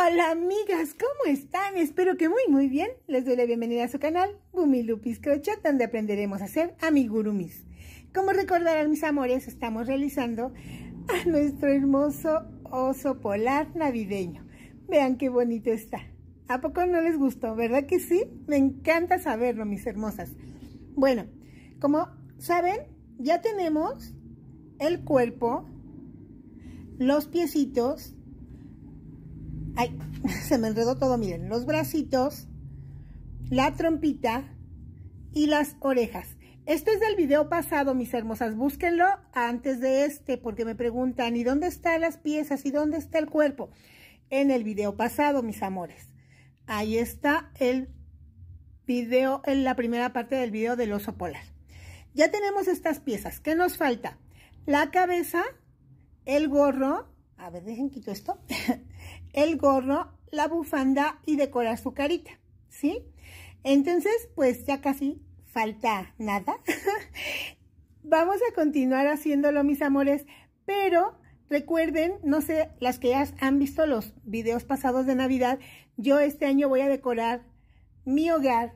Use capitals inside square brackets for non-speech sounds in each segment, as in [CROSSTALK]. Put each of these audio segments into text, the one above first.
Hola amigas, ¿cómo están? Espero que muy muy bien. Les doy la bienvenida a su canal Lupis Crochet, donde aprenderemos a hacer amigurumis. Como recordarán mis amores, estamos realizando a nuestro hermoso oso polar navideño. Vean qué bonito está. ¿A poco no les gustó? ¿Verdad que sí? Me encanta saberlo, mis hermosas. Bueno, como saben, ya tenemos el cuerpo, los piecitos, Ay, [LAUGHS] se me enredó todo, miren, los bracitos, la trompita y las orejas. Esto es del video pasado, mis hermosas. Búsquenlo antes de este, porque me preguntan, ¿y dónde están las piezas? ¿Y dónde está el cuerpo? En el video pasado, mis amores. Ahí está el video, en la primera parte del video del oso polar. Ya tenemos estas piezas. ¿Qué nos falta? La cabeza, el gorro. A ver, dejen quito esto. [LAUGHS] el gorro, la bufanda y decorar su carita, ¿sí? Entonces, pues ya casi falta nada. [LAUGHS] Vamos a continuar haciéndolo, mis amores, pero recuerden, no sé, las que ya han visto los videos pasados de Navidad, yo este año voy a decorar mi hogar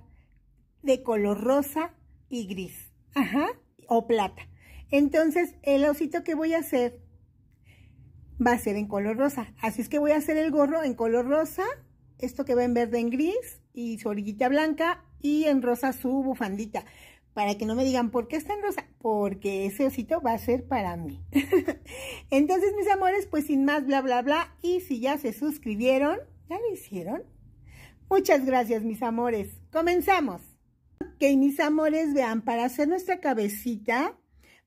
de color rosa y gris, ajá, o plata. Entonces, el osito que voy a hacer va a ser en color rosa. Así es que voy a hacer el gorro en color rosa, esto que va en verde en gris y su orillita blanca y en rosa su bufandita. Para que no me digan, ¿por qué está en rosa? Porque ese osito va a ser para mí. [LAUGHS] Entonces, mis amores, pues sin más bla bla bla. Y si ya se suscribieron, ¿ya lo hicieron? Muchas gracias, mis amores. ¡Comenzamos! Ok, mis amores, vean, para hacer nuestra cabecita,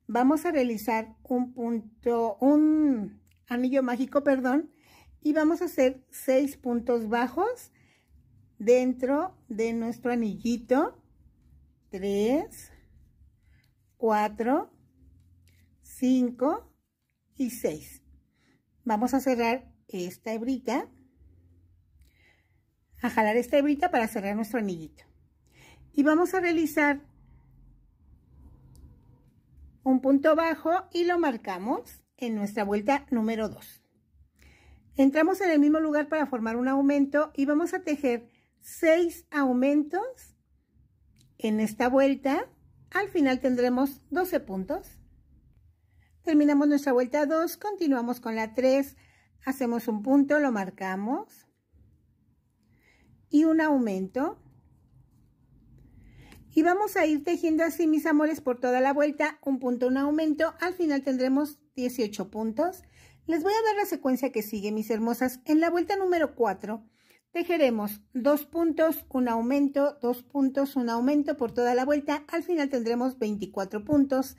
vamos a realizar un punto, un anillo mágico, perdón, y vamos a hacer seis puntos bajos dentro de nuestro anillito. 3, 4, 5 y 6. Vamos a cerrar esta hebrita, a jalar esta hebrita para cerrar nuestro anillito. Y vamos a realizar un punto bajo y lo marcamos en nuestra vuelta número 2. Entramos en el mismo lugar para formar un aumento y vamos a tejer 6 aumentos en esta vuelta. Al final tendremos 12 puntos. Terminamos nuestra vuelta 2, continuamos con la 3, hacemos un punto, lo marcamos y un aumento. Y vamos a ir tejiendo así, mis amores, por toda la vuelta, un punto, un aumento. Al final tendremos 18 puntos. Les voy a dar la secuencia que sigue, mis hermosas. En la vuelta número 4 tejeremos 2 puntos, un aumento, 2 puntos, un aumento por toda la vuelta. Al final tendremos 24 puntos.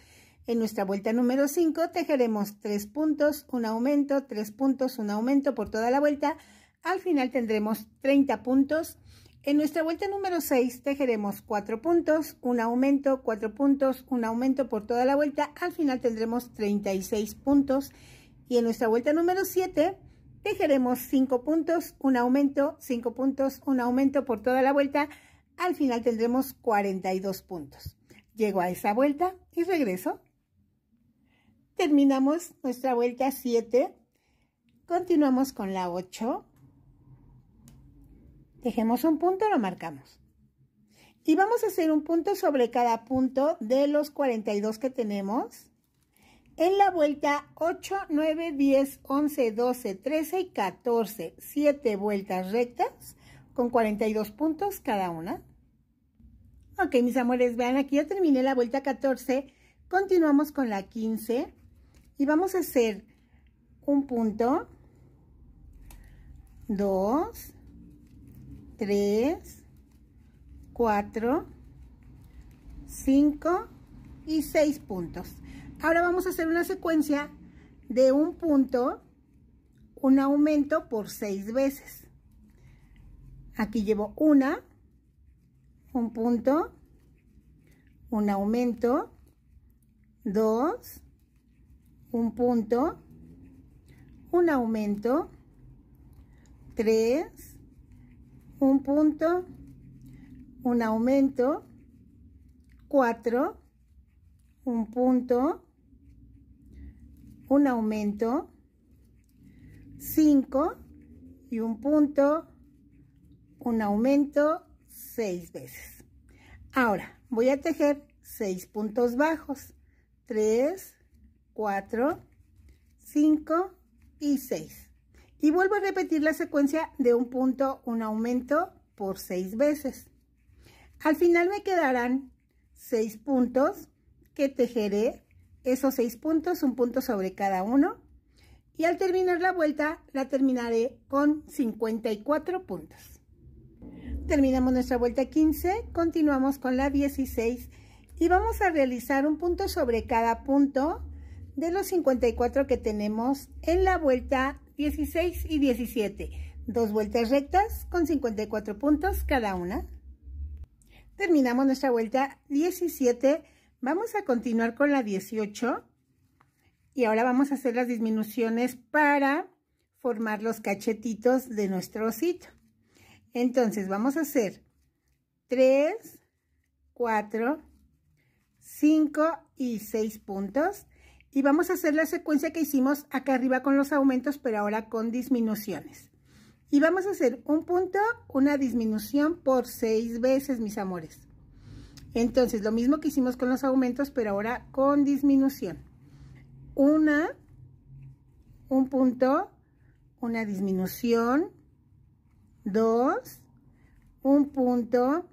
En nuestra vuelta número 5 tejeremos 3 puntos, un aumento, 3 puntos, un aumento por toda la vuelta. Al final tendremos 30 puntos. En nuestra vuelta número 6 tejeremos 4 puntos, un aumento, 4 puntos, un aumento por toda la vuelta. Al final tendremos 36 puntos. Y en nuestra vuelta número 7 tejeremos 5 puntos, un aumento, 5 puntos, un aumento por toda la vuelta. Al final tendremos 42 puntos. Llego a esa vuelta y regreso. Terminamos nuestra vuelta 7. Continuamos con la 8 Dejemos un punto, lo marcamos. Y vamos a hacer un punto sobre cada punto de los 42 que tenemos. En la vuelta 8, 9, 10, 11, 12, 13 y 14, siete vueltas rectas con 42 puntos cada una. Ok, mis amores, vean, aquí ya terminé la vuelta 14. Continuamos con la 15 y vamos a hacer un punto, dos, 3, 4, 5 y 6 puntos. Ahora vamos a hacer una secuencia de un punto, un aumento por 6 veces. Aquí llevo una, un punto, un aumento, 2, un punto, un aumento, 3, un punto, un aumento, 4, un punto, un aumento, 5 y un punto, un aumento, 6 veces. Ahora, voy a tejer 6 puntos bajos, 3, 4, 5 y 6. Y vuelvo a repetir la secuencia de un punto, un aumento por seis veces. Al final me quedarán seis puntos que tejeré. Esos seis puntos, un punto sobre cada uno. Y al terminar la vuelta, la terminaré con 54 puntos. Terminamos nuestra vuelta 15, continuamos con la 16 y vamos a realizar un punto sobre cada punto de los 54 que tenemos en la vuelta 16 y 17. Dos vueltas rectas con 54 puntos cada una. Terminamos nuestra vuelta 17. Vamos a continuar con la 18. Y ahora vamos a hacer las disminuciones para formar los cachetitos de nuestro osito. Entonces vamos a hacer 3, 4, 5 y 6 puntos y vamos a hacer la secuencia que hicimos acá arriba con los aumentos, pero ahora con disminuciones. Y vamos a hacer un punto, una disminución por seis veces, mis amores. Entonces, lo mismo que hicimos con los aumentos, pero ahora con disminución. Una, un punto, una disminución, dos, un punto,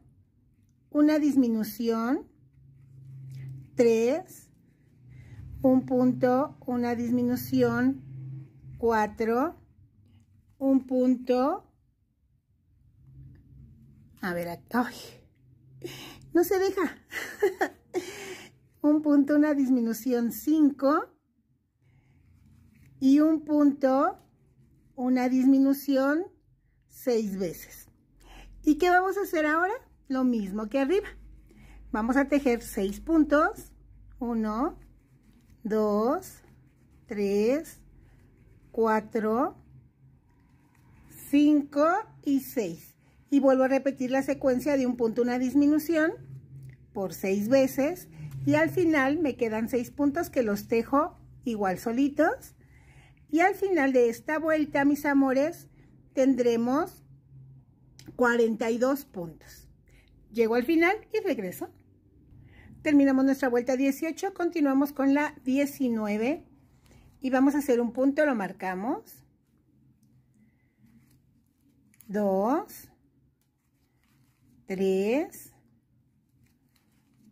una disminución, tres, un punto, una disminución, cuatro un punto, a ver, ay, no se deja, [LAUGHS] un punto, una disminución, cinco y un punto, una disminución, seis veces. ¿Y qué vamos a hacer ahora? Lo mismo que arriba. Vamos a tejer seis puntos, uno 2, 3, 4, 5 y 6. Y vuelvo a repetir la secuencia de un punto, una disminución por 6 veces. Y al final me quedan 6 puntos que los tejo igual solitos. Y al final de esta vuelta, mis amores, tendremos 42 puntos. Llego al final y regreso. Terminamos nuestra vuelta 18, continuamos con la 19 y vamos a hacer un punto, lo marcamos. 2, 3,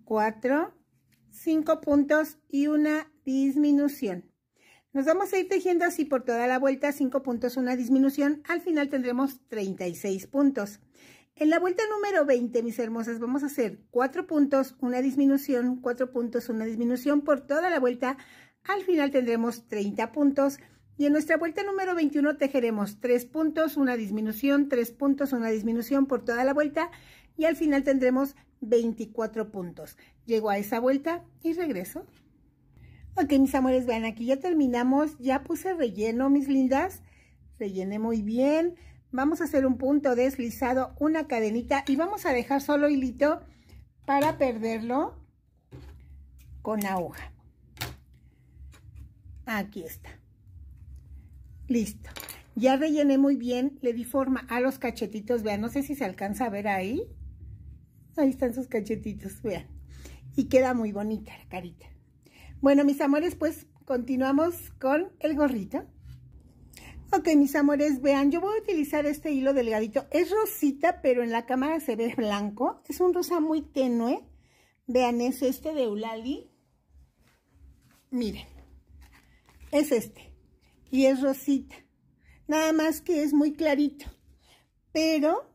4, 5 puntos y una disminución. Nos vamos a ir tejiendo así por toda la vuelta, 5 puntos, una disminución. Al final tendremos 36 puntos. En la vuelta número 20, mis hermosas, vamos a hacer cuatro puntos, una disminución, cuatro puntos, una disminución por toda la vuelta. Al final tendremos 30 puntos. Y en nuestra vuelta número 21 tejeremos 3 puntos, una disminución, 3 puntos, una disminución por toda la vuelta. Y al final tendremos 24 puntos. Llego a esa vuelta y regreso. Ok, mis amores, vean, aquí ya terminamos. Ya puse relleno, mis lindas. Rellené muy bien vamos a hacer un punto deslizado, una cadenita y vamos a dejar solo hilito para perderlo con la aguja. Aquí está. Listo. Ya rellené muy bien, le di forma a los cachetitos, vean, no sé si se alcanza a ver ahí. Ahí están sus cachetitos, vean. Y queda muy bonita la carita. Bueno, mis amores, pues continuamos con el gorrito que mis amores, vean, yo voy a utilizar este hilo delgadito. Es rosita, pero en la cámara se ve blanco. Es un rosa muy tenue. Vean, es este de Ulali Miren, es este. Y es rosita. Nada más que es muy clarito. Pero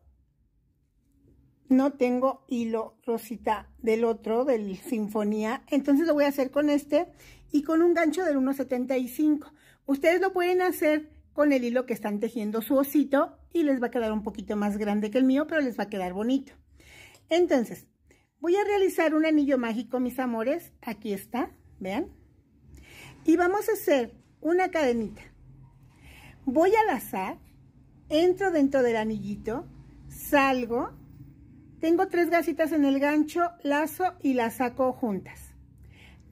no tengo hilo rosita del otro, del Sinfonía. Entonces lo voy a hacer con este y con un gancho del 1.75. Ustedes lo pueden hacer con el hilo que están tejiendo su osito y les va a quedar un poquito más grande que el mío, pero les va a quedar bonito. Entonces, voy a realizar un anillo mágico, mis amores. Aquí está, vean. Y vamos a hacer una cadenita. Voy a lazar entro dentro del anillito, salgo, tengo tres gasitas en el gancho, lazo y las saco juntas.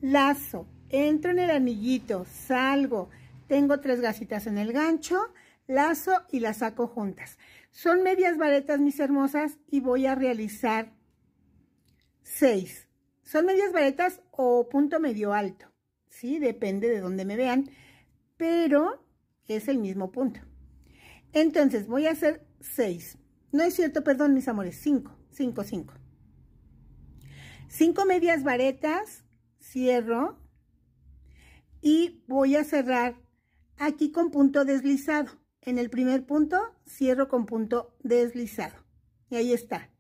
Lazo, entro en el anillito, salgo, tengo tres gasitas en el gancho, lazo y las saco juntas. Son medias varetas, mis hermosas, y voy a realizar seis. Son medias varetas o punto medio alto, ¿sí? Depende de donde me vean, pero es el mismo punto. Entonces, voy a hacer seis. No es cierto, perdón, mis amores, cinco, cinco, cinco. Cinco medias varetas, cierro, y voy a cerrar aquí con punto deslizado. En el primer punto cierro con punto deslizado. Y ahí está.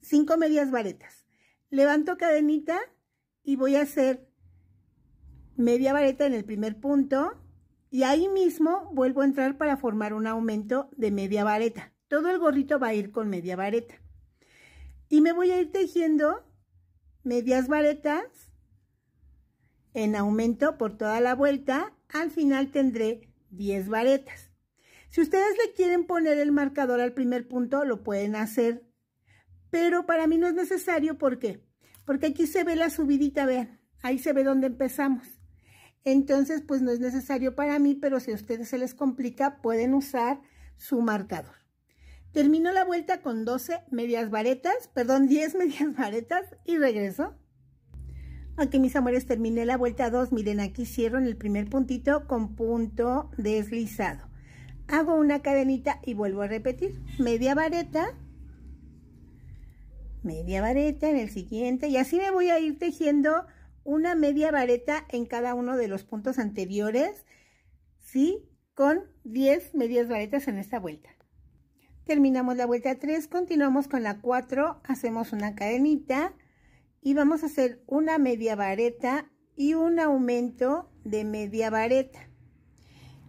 Cinco medias varetas. Levanto cadenita y voy a hacer media vareta en el primer punto. Y ahí mismo vuelvo a entrar para formar un aumento de media vareta. Todo el gorrito va a ir con media vareta. Y me voy a ir tejiendo medias varetas en aumento por toda la vuelta al final tendré 10 varetas. Si ustedes le quieren poner el marcador al primer punto, lo pueden hacer. Pero para mí no es necesario, ¿por qué? Porque aquí se ve la subidita, vean. Ahí se ve dónde empezamos. Entonces, pues no es necesario para mí, pero si a ustedes se les complica, pueden usar su marcador. Termino la vuelta con 12 medias varetas, perdón, 10 [LAUGHS] medias varetas y regreso. Aquí mis amores terminé la vuelta 2, miren aquí cierro en el primer puntito con punto deslizado. Hago una cadenita y vuelvo a repetir, media vareta, media vareta en el siguiente y así me voy a ir tejiendo una media vareta en cada uno de los puntos anteriores, ¿sí? Con 10 medias varetas en esta vuelta. Terminamos la vuelta 3, continuamos con la 4, hacemos una cadenita, y vamos a hacer una media vareta y un aumento de media vareta.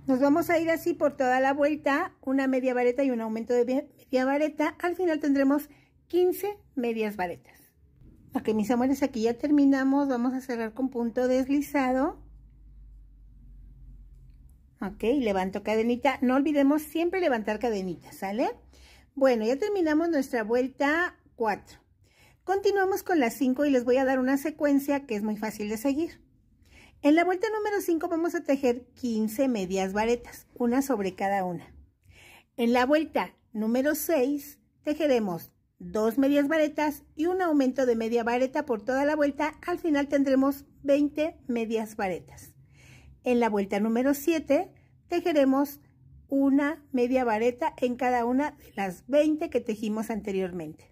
Nos vamos a ir así por toda la vuelta, una media vareta y un aumento de media vareta. Al final tendremos 15 medias varetas. Ok, mis amores, aquí ya terminamos. Vamos a cerrar con punto deslizado. Ok, levanto cadenita. No olvidemos siempre levantar cadenita, ¿sale? Bueno, ya terminamos nuestra vuelta 4. Continuamos con las 5 y les voy a dar una secuencia que es muy fácil de seguir. En la vuelta número 5 vamos a tejer 15 medias varetas, una sobre cada una. En la vuelta número 6 tejeremos dos medias varetas y un aumento de media vareta por toda la vuelta. Al final tendremos 20 medias varetas. En la vuelta número 7 tejeremos una media vareta en cada una de las 20 que tejimos anteriormente.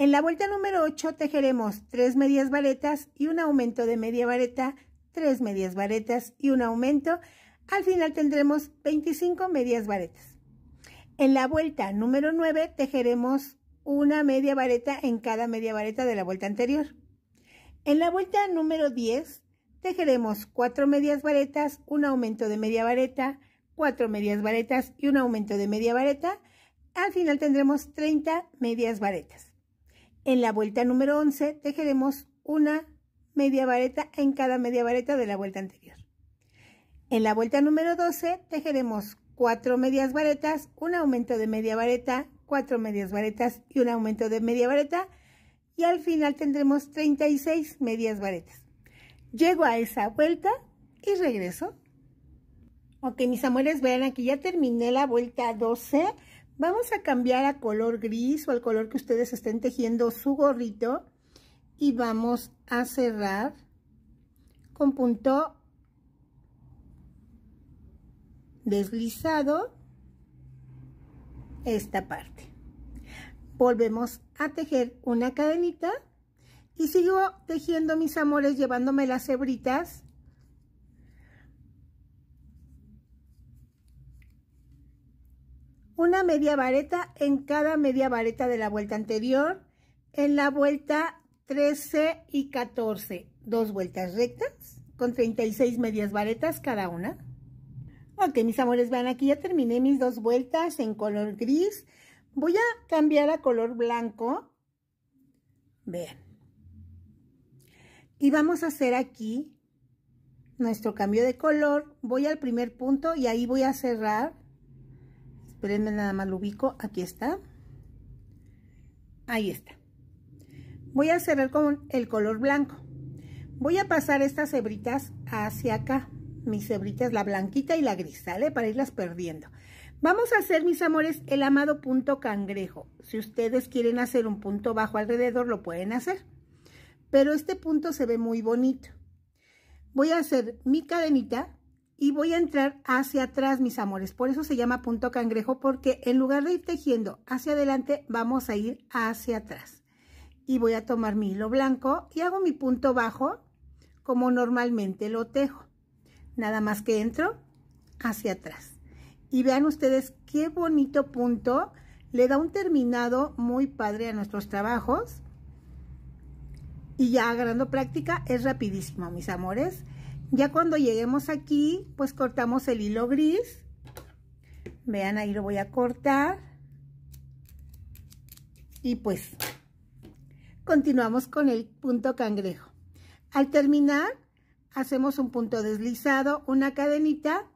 En la vuelta número 8 tejeremos 3 medias varetas y un aumento de media vareta, 3 medias varetas y un aumento. Al final tendremos 25 medias varetas. En la vuelta número 9 tejeremos una media vareta en cada media vareta de la vuelta anterior. En la vuelta número 10 tejeremos 4 medias varetas, un aumento de media vareta, 4 medias varetas y un aumento de media vareta. Al final tendremos 30 medias varetas. En la vuelta número 11 tejeremos una media vareta en cada media vareta de la vuelta anterior. En la vuelta número 12 tejeremos cuatro medias varetas, un aumento de media vareta, cuatro medias varetas y un aumento de media vareta y al final tendremos 36 medias varetas. Llego a esa vuelta y regreso. Ok, mis amores, vean aquí ya terminé la vuelta 12 Vamos a cambiar a color gris o al color que ustedes estén tejiendo su gorrito y vamos a cerrar con punto deslizado esta parte. Volvemos a tejer una cadenita y sigo tejiendo mis amores llevándome las hebritas una media vareta en cada media vareta de la vuelta anterior en la vuelta 13 y 14 dos vueltas rectas con 36 medias varetas cada una ok mis amores vean aquí ya terminé mis dos vueltas en color gris voy a cambiar a color blanco vean y vamos a hacer aquí nuestro cambio de color voy al primer punto y ahí voy a cerrar espérenme nada más lo ubico, aquí está, ahí está. Voy a cerrar con el color blanco. Voy a pasar estas hebritas hacia acá, mis hebritas, la blanquita y la gris, ¿sale? Para irlas perdiendo. Vamos a hacer, mis amores, el amado punto cangrejo. Si ustedes quieren hacer un punto bajo alrededor, lo pueden hacer. Pero este punto se ve muy bonito. Voy a hacer mi cadenita y voy a entrar hacia atrás, mis amores. Por eso se llama punto cangrejo, porque en lugar de ir tejiendo hacia adelante, vamos a ir hacia atrás. Y voy a tomar mi hilo blanco y hago mi punto bajo, como normalmente lo tejo. Nada más que entro hacia atrás. Y vean ustedes qué bonito punto. Le da un terminado muy padre a nuestros trabajos. Y ya agarrando práctica, es rapidísimo, mis amores. Ya cuando lleguemos aquí, pues cortamos el hilo gris. Vean, ahí lo voy a cortar. Y pues, continuamos con el punto cangrejo. Al terminar, hacemos un punto deslizado, una cadenita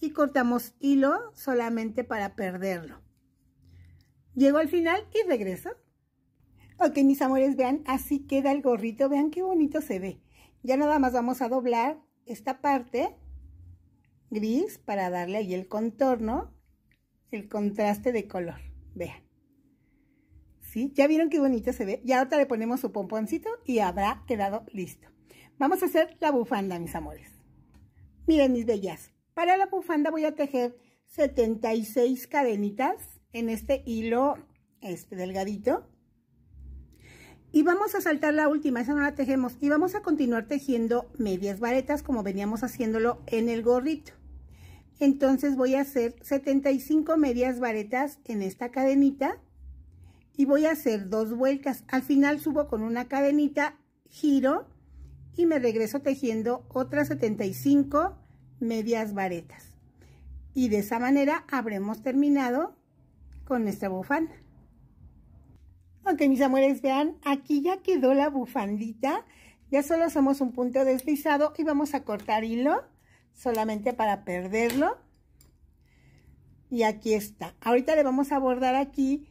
y cortamos hilo solamente para perderlo. Llego al final y regreso. Ok, mis amores, vean, así queda el gorrito. Vean qué bonito se ve. Ya nada más vamos a doblar esta parte gris para darle ahí el contorno, el contraste de color. Vean. ¿Sí? ¿Ya vieron qué bonito se ve? Ya ahora le ponemos su pomponcito y habrá quedado listo. Vamos a hacer la bufanda, mis amores. Miren, mis bellas. Para la bufanda voy a tejer 76 cadenitas en este hilo este delgadito. Y vamos a saltar la última, esa no la tejemos. Y vamos a continuar tejiendo medias varetas como veníamos haciéndolo en el gorrito. Entonces voy a hacer 75 medias varetas en esta cadenita y voy a hacer dos vueltas. Al final subo con una cadenita, giro y me regreso tejiendo otras 75 medias varetas. Y de esa manera habremos terminado con nuestra bufanda. Aunque, mis amores, vean, aquí ya quedó la bufandita. Ya solo hacemos un punto deslizado y vamos a cortar hilo, solamente para perderlo. Y aquí está. Ahorita le vamos a bordar aquí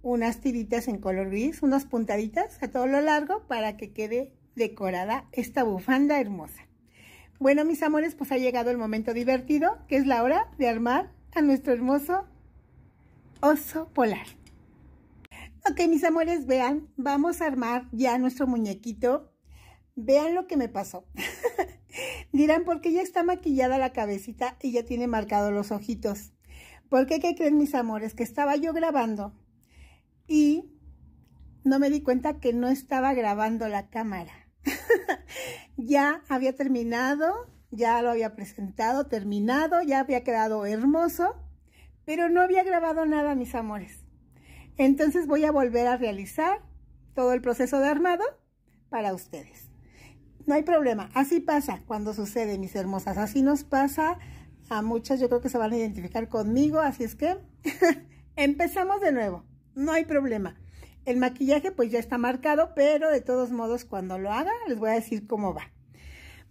unas tiritas en color gris, unas puntaditas a todo lo largo para que quede decorada esta bufanda hermosa. Bueno, mis amores, pues ha llegado el momento divertido, que es la hora de armar a nuestro hermoso oso polar. Ok, mis amores, vean, vamos a armar ya nuestro muñequito. Vean lo que me pasó. [LAUGHS] Dirán, ¿por qué ya está maquillada la cabecita y ya tiene marcados los ojitos? Porque, ¿qué creen, mis amores? Que estaba yo grabando y no me di cuenta que no estaba grabando la cámara. [LAUGHS] ya había terminado, ya lo había presentado, terminado, ya había quedado hermoso, pero no había grabado nada, mis amores. Entonces voy a volver a realizar todo el proceso de armado para ustedes. No hay problema, así pasa cuando sucede, mis hermosas. Así nos pasa a muchas, yo creo que se van a identificar conmigo, así es que [LAUGHS] empezamos de nuevo, no hay problema. El maquillaje pues ya está marcado, pero de todos modos cuando lo haga les voy a decir cómo va.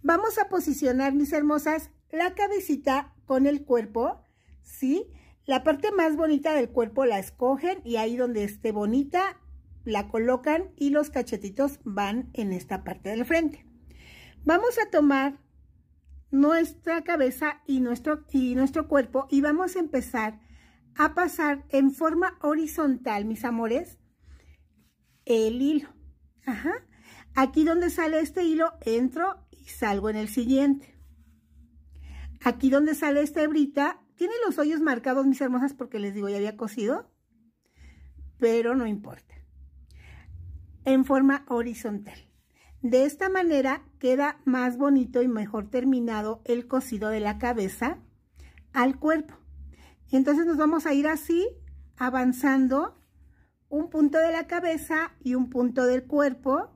Vamos a posicionar, mis hermosas, la cabecita con el cuerpo, ¿sí? La parte más bonita del cuerpo la escogen y ahí donde esté bonita la colocan y los cachetitos van en esta parte del frente. Vamos a tomar nuestra cabeza y nuestro, nuestro cuerpo y vamos a empezar a pasar en forma horizontal, mis amores, el hilo. Ajá. Aquí donde sale este hilo, entro y salgo en el siguiente. Aquí donde sale esta hebrita, tiene los hoyos marcados, mis hermosas, porque les digo, ya había cosido, pero no importa. En forma horizontal. De esta manera queda más bonito y mejor terminado el cosido de la cabeza al cuerpo. Entonces nos vamos a ir así, avanzando un punto de la cabeza y un punto del cuerpo,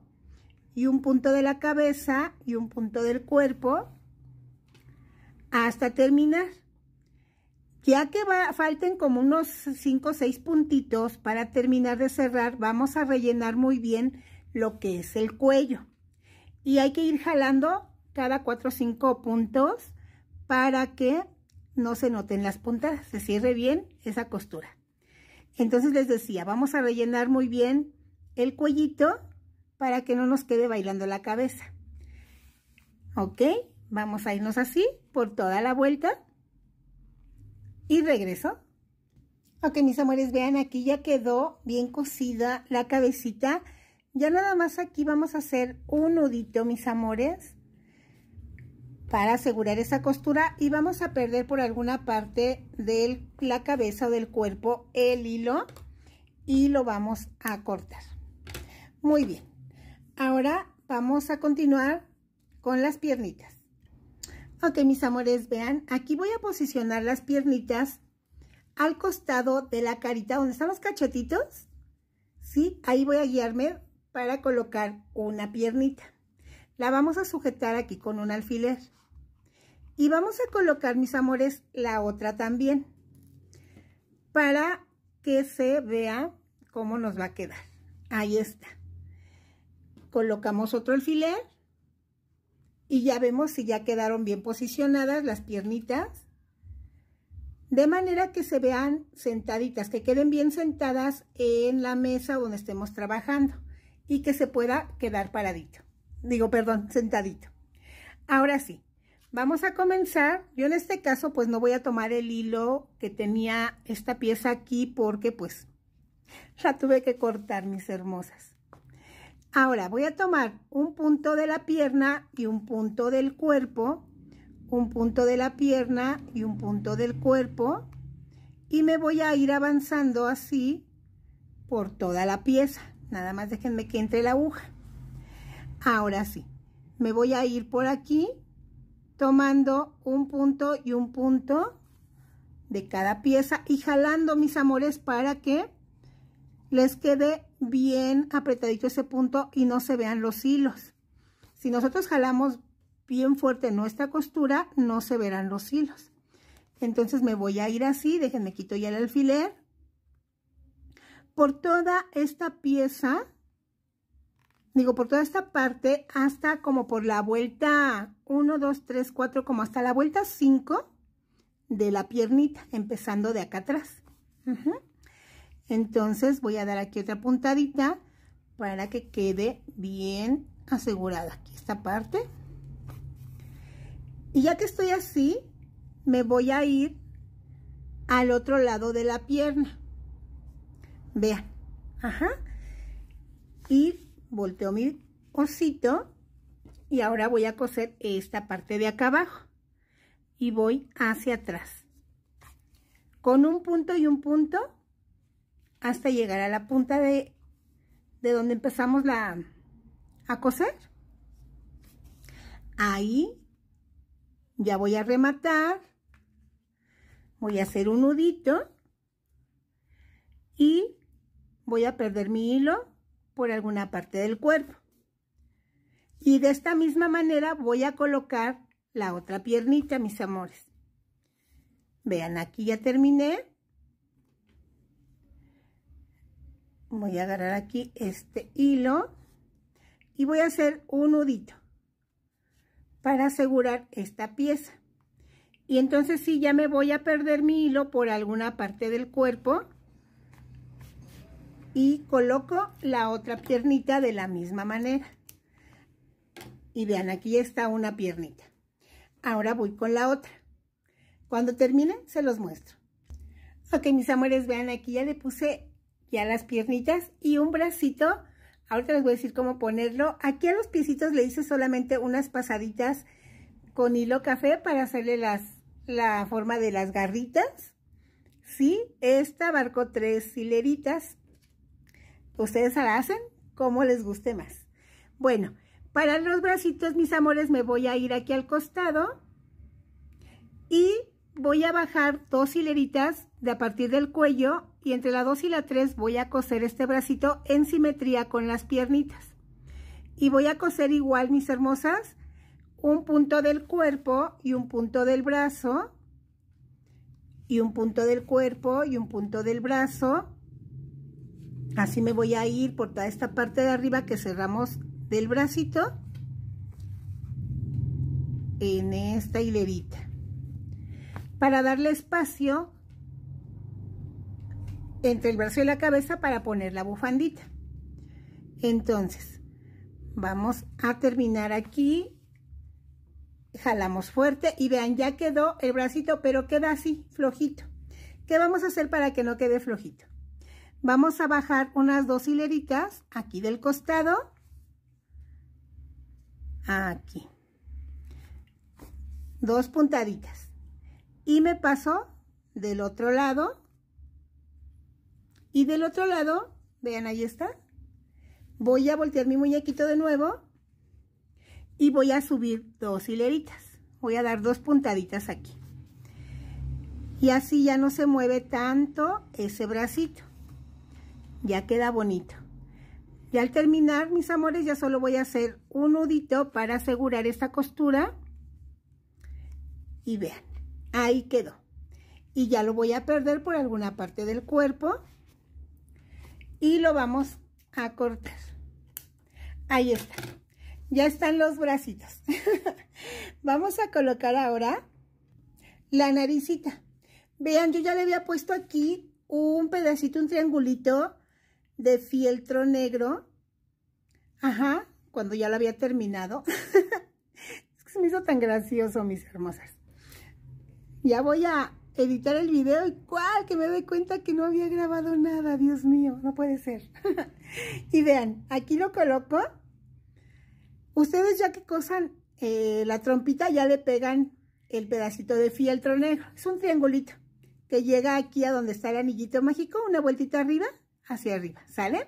y un punto de la cabeza y un punto del cuerpo, hasta terminar. Ya que falten como unos 5 o 6 puntitos para terminar de cerrar, vamos a rellenar muy bien lo que es el cuello. Y hay que ir jalando cada 4 o 5 puntos para que no se noten las puntas, se cierre bien esa costura. Entonces les decía, vamos a rellenar muy bien el cuellito para que no nos quede bailando la cabeza. ¿Ok? Vamos a irnos así por toda la vuelta y regreso. Ok, mis amores, vean aquí ya quedó bien cosida la cabecita. Ya nada más aquí vamos a hacer un nudito, mis amores, para asegurar esa costura. Y vamos a perder por alguna parte de la cabeza o del cuerpo el hilo y lo vamos a cortar. Muy bien. Ahora vamos a continuar con las piernitas. Ok, mis amores, vean, aquí voy a posicionar las piernitas al costado de la carita, donde están los cachotitos, ¿sí? Ahí voy a guiarme para colocar una piernita. La vamos a sujetar aquí con un alfiler. Y vamos a colocar, mis amores, la otra también, para que se vea cómo nos va a quedar. Ahí está. Colocamos otro alfiler y ya vemos si ya quedaron bien posicionadas las piernitas. De manera que se vean sentaditas, que queden bien sentadas en la mesa donde estemos trabajando y que se pueda quedar paradito. Digo, perdón, sentadito. Ahora sí, vamos a comenzar. Yo en este caso pues no voy a tomar el hilo que tenía esta pieza aquí porque pues la tuve que cortar, mis hermosas. Ahora voy a tomar un punto de la pierna y un punto del cuerpo, un punto de la pierna y un punto del cuerpo y me voy a ir avanzando así por toda la pieza. Nada más déjenme que entre la aguja. Ahora sí, me voy a ir por aquí tomando un punto y un punto de cada pieza y jalando mis amores para que les quede bien apretadito ese punto y no se vean los hilos. Si nosotros jalamos bien fuerte nuestra costura, no se verán los hilos. Entonces me voy a ir así, déjenme quito ya el alfiler. Por toda esta pieza, digo, por toda esta parte, hasta como por la vuelta 1, 2, 3, 4, como hasta la vuelta 5 de la piernita, empezando de acá atrás. Entonces voy a dar aquí otra puntadita para que quede bien asegurada aquí esta parte. Y ya que estoy así, me voy a ir al otro lado de la pierna. Vean. Ajá. Y volteo mi osito. Y ahora voy a coser esta parte de acá abajo. Y voy hacia atrás. Con un punto y un punto hasta llegar a la punta de, donde empezamos la, a coser. Ahí ya voy a rematar, voy a hacer un nudito y voy a perder mi hilo por alguna parte del cuerpo. Y de esta misma manera voy a colocar la otra piernita, mis amores. Vean, aquí ya terminé. voy a agarrar aquí este hilo y voy a hacer un nudito para asegurar esta pieza. Y entonces si ya me voy a perder mi hilo por alguna parte del cuerpo y coloco la otra piernita de la misma manera. Y vean, aquí está una piernita. Ahora voy con la otra. Cuando termine, se los muestro. Ok, mis amores, vean, aquí ya le puse ya las piernitas y un bracito. Ahorita les voy a decir cómo ponerlo. Aquí a los piecitos le hice solamente unas pasaditas con hilo café para hacerle las, la forma de las garritas. Sí, esta abarcó tres hileritas. Ustedes la hacen como les guste más. Bueno, para los bracitos, mis amores, me voy a ir aquí al costado y voy a bajar dos hileritas de a partir del cuello y entre la 2 y la 3 voy a coser este bracito en simetría con las piernitas. Y voy a coser igual, mis hermosas, un punto del cuerpo y un punto del brazo, y un punto del cuerpo y un punto del brazo. Así me voy a ir por toda esta parte de arriba que cerramos del bracito en esta hilerita. Para darle espacio entre el brazo y la cabeza para poner la bufandita. Entonces, vamos a terminar aquí. Jalamos fuerte y vean, ya quedó el bracito, pero queda así, flojito. ¿Qué vamos a hacer para que no quede flojito? Vamos a bajar unas dos hileritas aquí del costado. Aquí. Dos puntaditas. Y me paso del otro lado y del otro lado, vean, ahí está. Voy a voltear mi muñequito de nuevo y voy a subir dos hileritas. Voy a dar dos puntaditas aquí. Y así ya no se mueve tanto ese bracito. Ya queda bonito. Y al terminar, mis amores, ya solo voy a hacer un nudito para asegurar esta costura. Y vean, ahí quedó. Y ya lo voy a perder por alguna parte del cuerpo y lo vamos a cortar. Ahí está. Ya están los bracitos. [LAUGHS] vamos a colocar ahora la naricita. Vean, yo ya le había puesto aquí un pedacito, un triangulito de fieltro negro. Ajá, cuando ya lo había terminado. [LAUGHS] es que se me hizo tan gracioso, mis hermosas. Ya voy a editar el video y cual que me doy cuenta que no había grabado nada, Dios mío, no puede ser. [LAUGHS] y vean, aquí lo coloco. Ustedes ya que cosan eh, la trompita, ya le pegan el pedacito de fieltro negro. Es un triangulito que llega aquí a donde está el anillito mágico, una vueltita arriba, hacia arriba, ¿sale?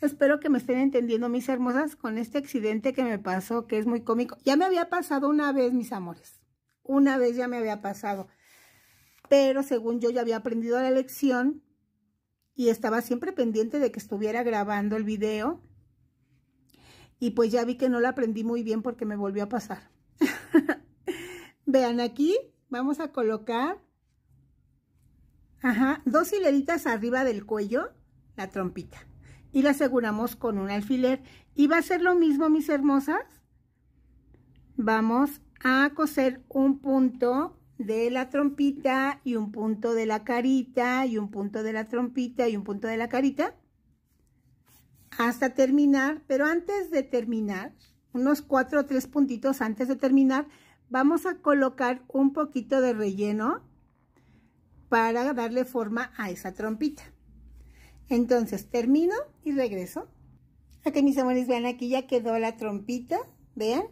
Espero que me estén entendiendo, mis hermosas, con este accidente que me pasó, que es muy cómico. Ya me había pasado una vez, mis amores. Una vez ya me había pasado pero según yo ya había aprendido la lección y estaba siempre pendiente de que estuviera grabando el video y pues ya vi que no la aprendí muy bien porque me volvió a pasar. [LAUGHS] Vean aquí, vamos a colocar ajá, dos hileritas arriba del cuello, la trompita. Y la aseguramos con un alfiler. Y va a ser lo mismo, mis hermosas. Vamos a coser un punto de la trompita y un punto de la carita y un punto de la trompita y un punto de la carita hasta terminar, pero antes de terminar, unos cuatro o tres puntitos antes de terminar, vamos a colocar un poquito de relleno para darle forma a esa trompita. Entonces termino y regreso. Aquí, mis amores, vean, aquí ya quedó la trompita, vean.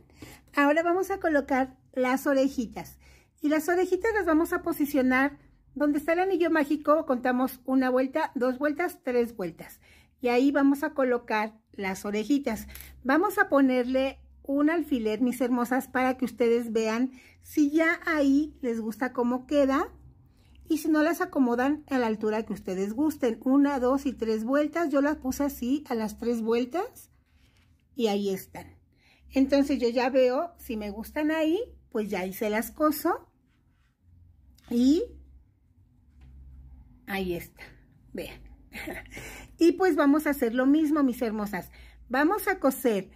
Ahora vamos a colocar las orejitas. Y las orejitas las vamos a posicionar donde está el anillo mágico, contamos una vuelta, dos vueltas, tres vueltas. Y ahí vamos a colocar las orejitas. Vamos a ponerle un alfiler, mis hermosas, para que ustedes vean si ya ahí les gusta cómo queda. Y si no las acomodan a la altura que ustedes gusten. Una, dos y tres vueltas. Yo las puse así a las tres vueltas. Y ahí están. Entonces yo ya veo si me gustan ahí, pues ya hice las coso y ahí está, vean. [LAUGHS] y pues vamos a hacer lo mismo, mis hermosas. Vamos a coser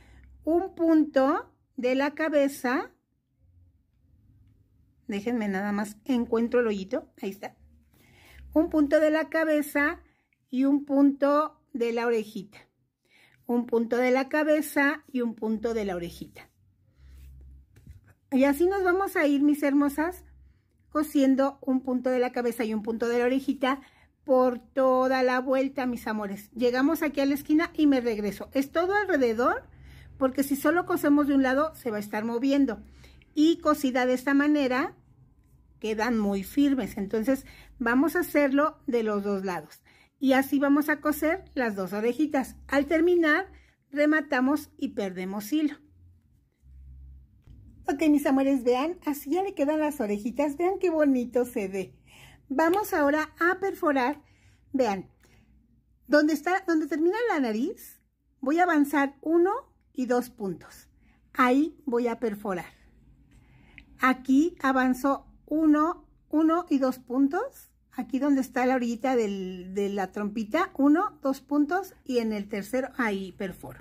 un punto de la cabeza. Déjenme nada más, encuentro el hoyito, ahí está. Un punto de la cabeza y un punto de la orejita. Un punto de la cabeza y un punto de la orejita. Y así nos vamos a ir, mis hermosas, cosiendo un punto de la cabeza y un punto de la orejita por toda la vuelta, mis amores. Llegamos aquí a la esquina y me regreso. Es todo alrededor, porque si solo cosemos de un lado, se va a estar moviendo. Y cosida de esta manera, quedan muy firmes. Entonces, vamos a hacerlo de los dos lados. Y así vamos a coser las dos orejitas. Al terminar, rematamos y perdemos hilo. Ok, mis amores, vean, así ya le quedan las orejitas. Vean qué bonito se ve. Vamos ahora a perforar. Vean, donde, está, donde termina la nariz, voy a avanzar uno y dos puntos. Ahí voy a perforar. Aquí avanzo uno, uno y dos puntos. Aquí donde está la orillita de la trompita, uno, dos puntos. Y en el tercero, ahí perforo.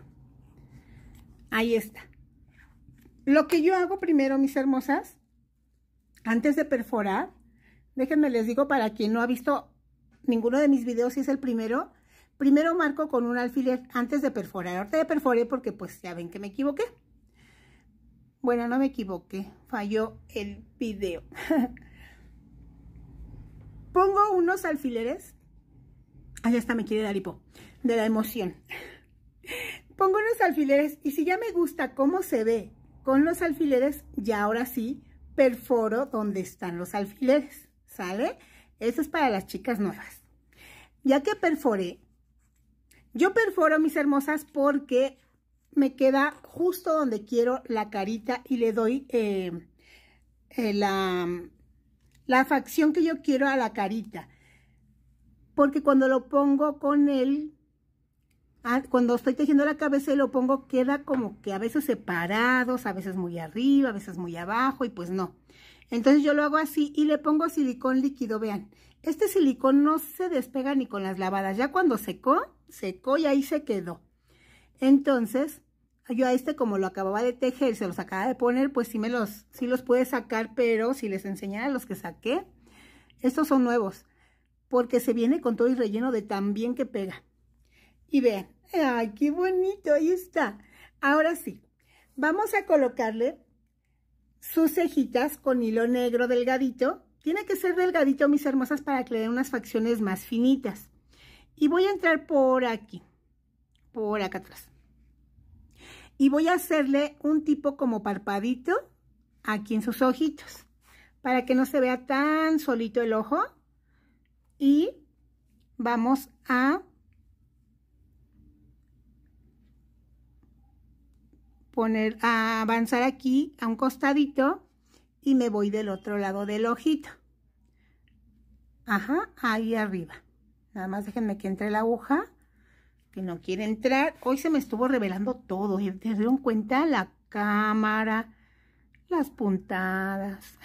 Ahí está. Lo que yo hago primero, mis hermosas, antes de perforar, déjenme les digo para quien no ha visto ninguno de mis videos, y es el primero, primero marco con un alfiler antes de perforar. Ahorita ya perforé porque pues ya ven que me equivoqué. Bueno, no me equivoqué, falló el video. [LAUGHS] Pongo unos alfileres. Allá está, me quiere dar hipo, de la emoción. [LAUGHS] Pongo unos alfileres y si ya me gusta cómo se ve con los alfileres ya ahora sí perforo donde están los alfileres, ¿sale? Eso es para las chicas nuevas. Ya que perforé, yo perforo mis hermosas porque me queda justo donde quiero la carita y le doy eh, eh, la, la facción que yo quiero a la carita. Porque cuando lo pongo con él. Ah, cuando estoy tejiendo la cabeza y lo pongo, queda como que a veces separados, a veces muy arriba, a veces muy abajo, y pues no. Entonces yo lo hago así y le pongo silicón líquido, vean. Este silicón no se despega ni con las lavadas, ya cuando secó, secó y ahí se quedó. Entonces, yo a este como lo acababa de tejer, se los acaba de poner, pues sí me los, sí los pude sacar, pero si les enseñara los que saqué, estos son nuevos, porque se viene con todo el relleno de tan bien que pega. Y vean, ¡Ay, qué bonito! Ahí está. Ahora sí, vamos a colocarle sus cejitas con hilo negro delgadito. Tiene que ser delgadito, mis hermosas, para que le den unas facciones más finitas. Y voy a entrar por aquí, por acá atrás. Y voy a hacerle un tipo como parpadito aquí en sus ojitos, para que no se vea tan solito el ojo. Y vamos a poner, a avanzar aquí a un costadito y me voy del otro lado del ojito. Ajá, ahí arriba. Nada más déjenme que entre la aguja, que no quiere entrar. Hoy se me estuvo revelando todo, y ¿eh? ¿te dieron cuenta? La cámara, las puntadas.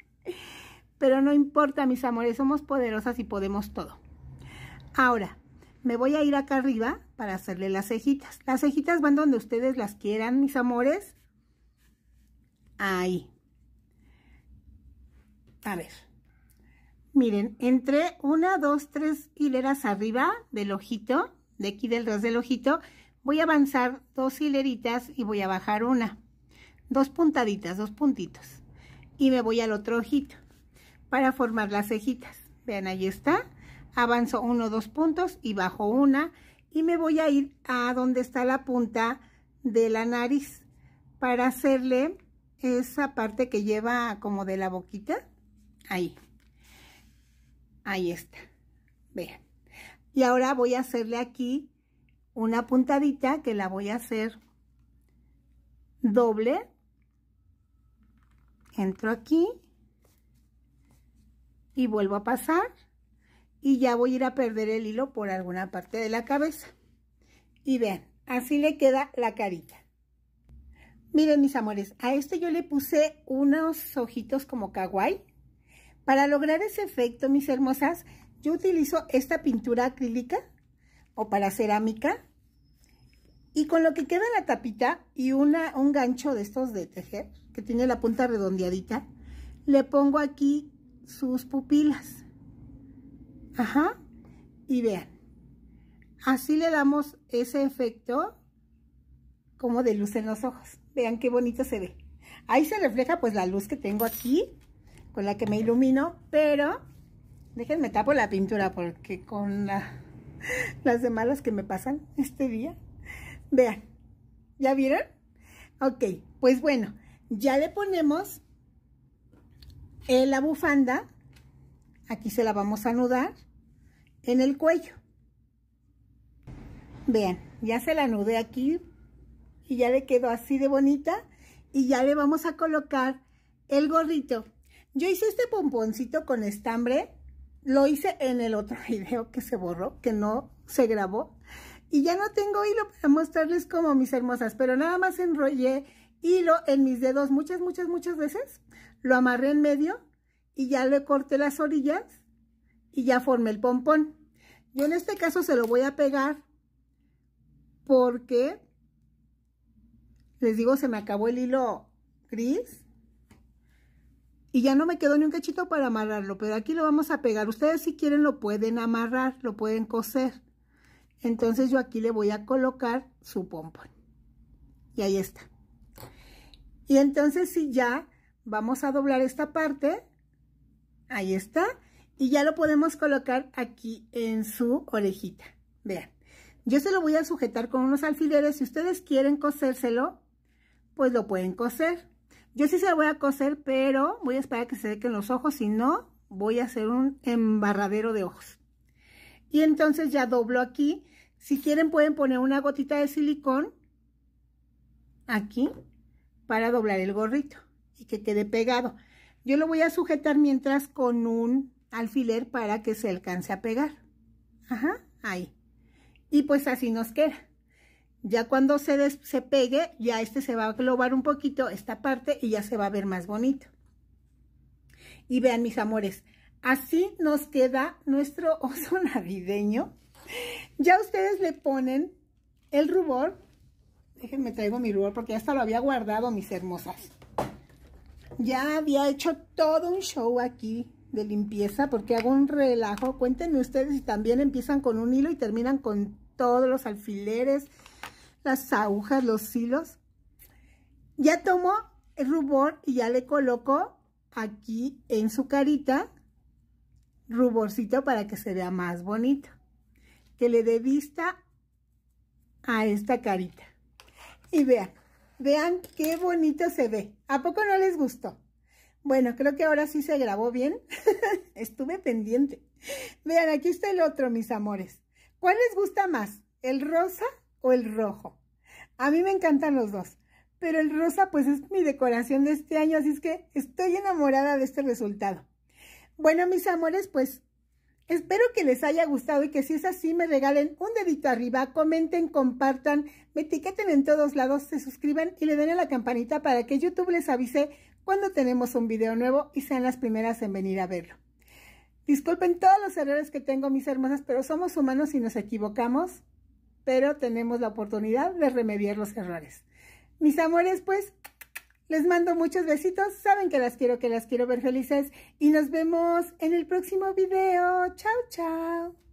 [LAUGHS] Pero no importa, mis amores, somos poderosas y podemos todo. Ahora, me voy a ir acá arriba para hacerle las cejitas. Las cejitas van donde ustedes las quieran, mis amores. Ahí. A ver. Miren, entre una, dos, tres hileras arriba del ojito, de aquí del ras del ojito, voy a avanzar dos hileritas y voy a bajar una. Dos puntaditas, dos puntitos. Y me voy al otro ojito para formar las cejitas. Vean, ahí está avanzo uno, dos puntos y bajo una y me voy a ir a donde está la punta de la nariz para hacerle esa parte que lleva como de la boquita. Ahí. Ahí está. Vean. Y ahora voy a hacerle aquí una puntadita que la voy a hacer doble. Entro aquí y vuelvo a pasar y ya voy a ir a perder el hilo por alguna parte de la cabeza. Y vean, así le queda la carita. Miren mis amores, a este yo le puse unos ojitos como kawaii. Para lograr ese efecto, mis hermosas, yo utilizo esta pintura acrílica o para cerámica. Y con lo que queda la tapita y una, un gancho de estos de tejer, que tiene la punta redondeadita, le pongo aquí sus pupilas. Ajá. Y vean. Así le damos ese efecto como de luz en los ojos. Vean qué bonito se ve. Ahí se refleja pues la luz que tengo aquí, con la que me ilumino, pero déjenme tapo la pintura porque con [LAUGHS] las demás que me pasan este día. Vean, ¿ya vieron? Ok, pues bueno, ya le ponemos la bufanda. Aquí se la vamos a anudar en el cuello. Vean, ya se la anudé aquí y ya le quedó así de bonita y ya le vamos a colocar el gorrito. Yo hice este pomponcito con estambre, lo hice en el otro [LAUGHS] video que se borró, que no se grabó. Y ya no tengo hilo para mostrarles como mis hermosas, pero nada más enrollé hilo en mis dedos muchas, muchas, muchas veces. Lo amarré en medio y ya le corté las orillas y ya formé el pompón. Yo en este caso se lo voy a pegar porque, les digo, se me acabó el hilo gris. Y ya no me quedó ni un cachito para amarrarlo, pero aquí lo vamos a pegar. Ustedes si quieren lo pueden amarrar, lo pueden coser. Entonces yo aquí le voy a colocar su pompón. Y ahí está. Y entonces si ya vamos a doblar esta parte, ahí está y ya lo podemos colocar aquí en su orejita. Vean, yo se lo voy a sujetar con unos alfileres. Si ustedes quieren cosérselo, pues lo pueden coser. Yo sí se lo voy a coser, pero voy a esperar a que se dequen los ojos. Si no, voy a hacer un embarradero de ojos. Y entonces ya doblo aquí. Si quieren, pueden poner una gotita de silicón aquí para doblar el gorrito y que quede pegado. Yo lo voy a sujetar mientras con un alfiler para que se alcance a pegar. Ajá, ahí. Y pues así nos queda. Ya cuando se, se pegue, ya este se va a globar un poquito esta parte y ya se va a ver más bonito. Y vean, mis amores, así nos queda nuestro [LAUGHS] oso navideño. Ya ustedes le ponen el rubor. Déjenme traigo mi rubor porque ya hasta lo había guardado, mis hermosas. Ya había hecho todo un show aquí de limpieza porque hago un relajo. Cuéntenme ustedes si también empiezan con un hilo y terminan con todos los alfileres, las agujas, los hilos. Ya tomo el rubor y ya le coloco aquí en su carita ruborcito para que se vea más bonito. Que le dé vista a esta carita. Y vean, vean qué bonito se ve. ¿A poco no les gustó? Bueno, creo que ahora sí se grabó bien. [LAUGHS] Estuve pendiente. Vean, aquí está el otro, mis amores. ¿Cuál les gusta más, el rosa o el rojo? A mí me encantan los dos, pero el rosa pues es mi decoración de este año, así es que estoy enamorada de este resultado. Bueno, mis amores, pues Espero que les haya gustado y que si es así me regalen un dedito arriba, comenten, compartan, me etiqueten en todos lados, se suscriban y le den a la campanita para que YouTube les avise cuando tenemos un video nuevo y sean las primeras en venir a verlo. Disculpen todos los errores que tengo, mis hermosas, pero somos humanos y nos equivocamos, pero tenemos la oportunidad de remediar los errores. Mis amores, pues, les mando muchos besitos. Saben que las quiero, que las quiero ver felices. Y nos vemos en el próximo video. Chao, chao.